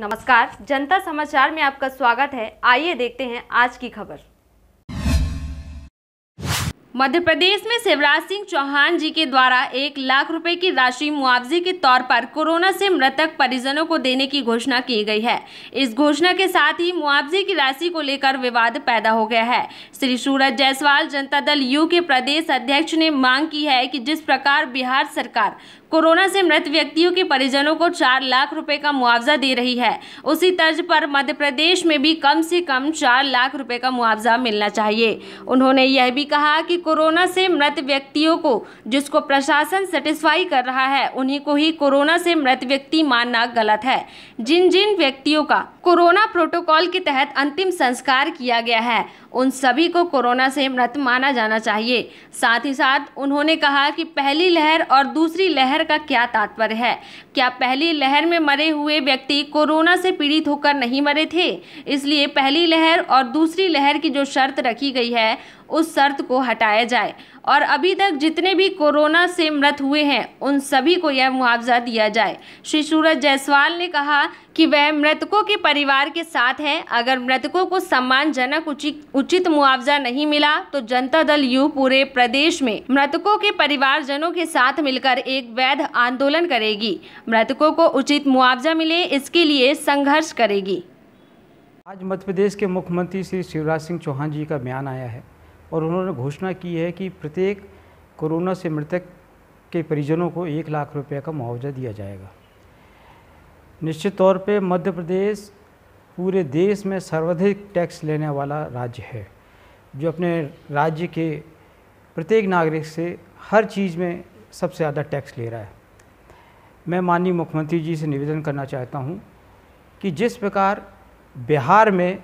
नमस्कार जनता समाचार में आपका स्वागत है आइए देखते हैं आज की खबर मध्य प्रदेश में शिवराज सिंह चौहान जी के द्वारा एक लाख रुपए की राशि मुआवजे के तौर पर कोरोना से मृतक परिजनों को देने की घोषणा की गई है इस घोषणा के साथ ही मुआवजे की राशि को लेकर विवाद पैदा हो गया है श्री सूरज जायसवाल जनता दल यू के प्रदेश अध्यक्ष ने मांग की है कि जिस प्रकार बिहार सरकार कोरोना से मृत व्यक्तियों के परिजनों को चार लाख रुपए का मुआवजा दे रही है उसी तर्ज पर मध्य प्रदेश में भी कम से कम चार लाख रुपए का मुआवजा मिलना चाहिए उन्होंने यह भी कहा कि कोरोना से मृत व्यक्तियों को जिसको प्रशासन सेटिस्फाई कर रहा है उन्हीं को ही कोरोना से मृत व्यक्ति मानना गलत है जिन जिन व्यक्तियों का कोरोना प्रोटोकॉल के तहत अंतिम संस्कार किया गया है उन सभी को कोरोना से मृत माना जाना चाहिए साथ ही साथ उन्होंने कहा कि पहली लहर और दूसरी लहर का क्या तात्पर्य है क्या पहली लहर में मरे हुए व्यक्ति कोरोना से पीड़ित होकर नहीं मरे थे इसलिए पहली लहर और दूसरी लहर की जो शर्त रखी गई है उस शर्त को हटाया जाए और अभी तक जितने भी कोरोना से मृत हुए हैं उन सभी को यह मुआवजा दिया जाए श्री सूरज जायसवाल ने कहा कि वह मृतकों के परिवार के साथ हैं अगर मृतकों को सम्मानजनक उचित मुआवजा नहीं मिला तो जनता दल यू पूरे प्रदेश में मृतकों के परिवारजनों के साथ मिलकर एक वैध आंदोलन करेगी मृतकों को उचित मुआवजा मिले इसके लिए संघर्ष करेगी आज मध्य प्रदेश के मुख्यमंत्री श्री शिवराज सिंह चौहान जी का बयान आया है और उन्होंने घोषणा की है कि प्रत्येक कोरोना से मृतक के परिजनों को एक लाख रुपये का मुआवजा दिया जाएगा निश्चित तौर पे मध्य प्रदेश पूरे देश में सर्वाधिक टैक्स लेने वाला राज्य है जो अपने राज्य के प्रत्येक नागरिक से हर चीज़ में सबसे ज़्यादा टैक्स ले रहा है मैं माननीय मुख्यमंत्री जी से निवेदन करना चाहता हूँ कि जिस प्रकार बिहार में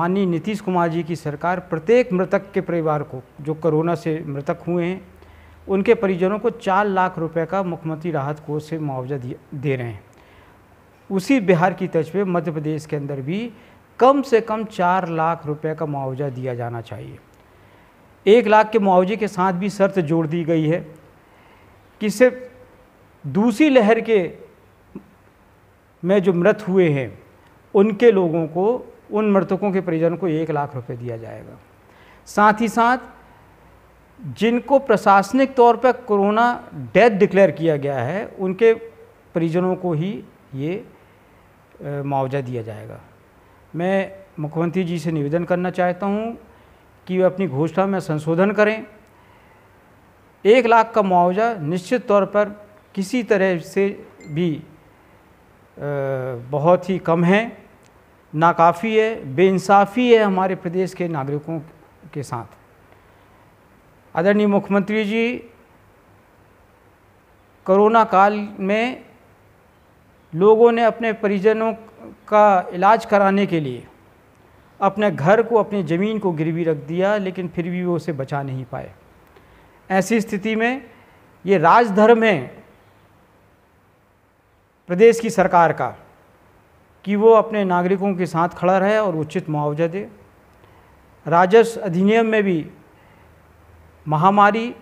माननीय नीतीश कुमार जी की सरकार प्रत्येक मृतक के परिवार को जो कोरोना से मृतक हुए हैं उनके परिजनों को चार लाख रुपए का मुख्यमंत्री राहत कोष से मुआवजा दे रहे हैं उसी बिहार की तर्ज पे मध्य प्रदेश के अंदर भी कम से कम चार लाख रुपए का मुआवजा दिया जाना चाहिए एक लाख के मुआवजे के साथ भी शर्त जोड़ दी गई है कि सिर्फ दूसरी लहर के में जो मृत हुए हैं उनके लोगों को उन मृतकों के परिजन को एक लाख रुपए दिया जाएगा साथ ही साथ जिनको प्रशासनिक तौर पर कोरोना डेथ डिक्लेयर किया गया है उनके परिजनों को ही ये मुआवजा दिया जाएगा मैं मुख्यमंत्री जी से निवेदन करना चाहता हूँ कि वे अपनी घोषणा में संशोधन करें एक लाख का मुआवजा निश्चित तौर पर किसी तरह से भी बहुत ही कम है नाकाफ़ी है बेइंसाफ़ी है हमारे प्रदेश के नागरिकों के साथ आदरणीय मुख्यमंत्री जी कोरोना काल में लोगों ने अपने परिजनों का इलाज कराने के लिए अपने घर को अपनी ज़मीन को गिरवी रख दिया लेकिन फिर भी वो उसे बचा नहीं पाए ऐसी स्थिति में ये राजधर्म है प्रदेश की सरकार का कि वो अपने नागरिकों के साथ खड़ा रहे और उचित मुआवजा दे राजस्व अधिनियम में भी महामारी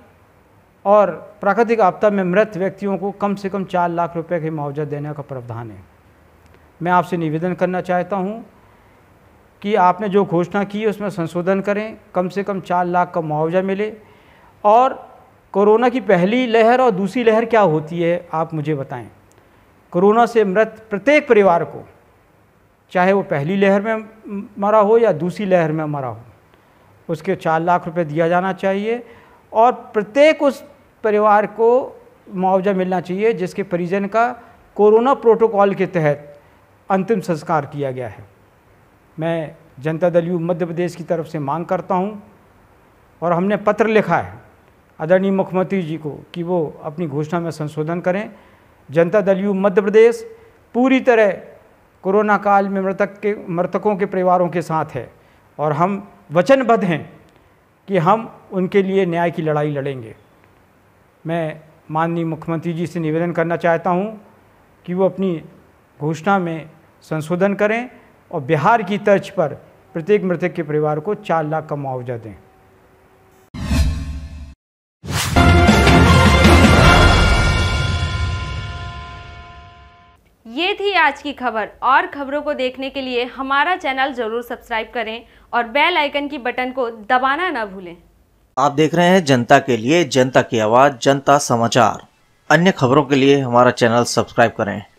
और प्राकृतिक आपदा में मृत व्यक्तियों को कम से कम चार लाख रुपए के मुआवजा देने का प्रावधान है मैं आपसे निवेदन करना चाहता हूँ कि आपने जो घोषणा की है उसमें संशोधन करें कम से कम चार लाख का मुआवजा मिले और कोरोना की पहली लहर और दूसरी लहर क्या होती है आप मुझे बताएं कोरोना से मृत प्रत्येक परिवार को चाहे वो पहली लहर में मरा हो या दूसरी लहर में मरा हो उसके चार लाख रुपए दिया जाना चाहिए और प्रत्येक उस परिवार को मुआवजा मिलना चाहिए जिसके परिजन का कोरोना प्रोटोकॉल के तहत अंतिम संस्कार किया गया है मैं जनता दल यू मध्य प्रदेश की तरफ से मांग करता हूं और हमने पत्र लिखा है आदरणीय मुख्यमंत्री जी को कि वो अपनी घोषणा में संशोधन करें जनता दल यू मध्य प्रदेश पूरी तरह कोरोना काल में मृतक के मृतकों के परिवारों के साथ है और हम वचनबद्ध हैं कि हम उनके लिए न्याय की लड़ाई लड़ेंगे मैं माननीय मुख्यमंत्री जी से निवेदन करना चाहता हूं कि वो अपनी घोषणा में संशोधन करें और बिहार की तर्ज पर प्रत्येक मृतक के परिवार को चार लाख का मुआवजा दें आज की खबर और खबरों को देखने के लिए हमारा चैनल जरूर सब्सक्राइब करें और बेल आइकन की बटन को दबाना ना भूलें आप देख रहे हैं जनता के लिए जनता की आवाज़ जनता समाचार अन्य खबरों के लिए हमारा चैनल सब्सक्राइब करें